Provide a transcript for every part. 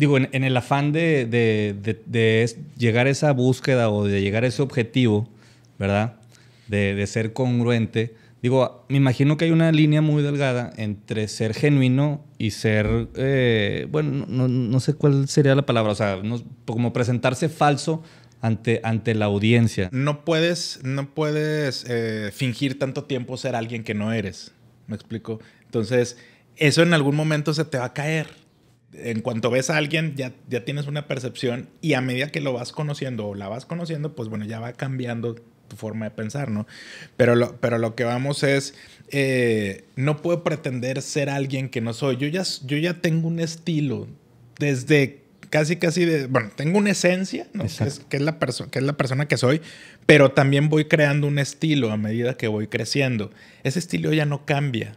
digo, en, el afán de, llegar a esa búsqueda o de llegar a ese objetivo, ¿verdad? De, ser congruente, digo, me imagino que hay una línea muy delgada entre ser genuino y ser, eh, bueno, no, sé cuál sería la palabra, o sea, como presentarse falso. Ante, ante la audiencia. No puedes, no puedes eh, fingir tanto tiempo ser alguien que no eres. ¿Me explico? Entonces, eso en algún momento se te va a caer en cuanto ves a alguien ya, ya tienes una percepción y a medida que lo vas conociendo o la vas conociendo, pues bueno, ya va cambiando tu forma de pensar, ¿no? Pero lo, pero lo que vamos es, eh, no puedo pretender ser alguien que no soy. Yo ya, yo ya tengo un estilo desde casi, casi de, bueno, tengo una esencia, ¿no? que, es, que es la persona que soy, pero también voy creando un estilo a medida que voy creciendo. Ese estilo ya no cambia,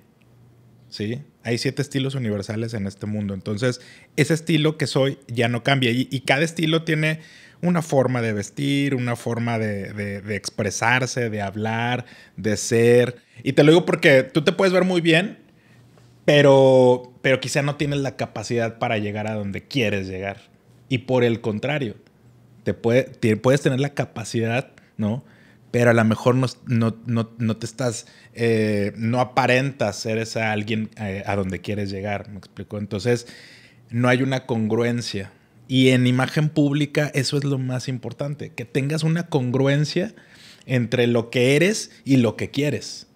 ¿sí? Hay siete estilos universales en este mundo. Entonces, ese estilo que soy ya no cambia. Y, cada estilo tiene una forma de vestir, una forma de, expresarse, de hablar, de ser. Y te lo digo porque tú te puedes ver muy bien, pero, pero quizá no tienes la capacidad para llegar a donde quieres llegar. Y por el contrario, te, puedes tener la capacidad, ¿no? pero a lo mejor no, te estás, eh, no aparentas ser esa alguien eh, a donde quieres llegar, me explicó. Entonces, no hay una congruencia. Y en imagen pública eso es lo más importante, que tengas una congruencia entre lo que eres y lo que quieres.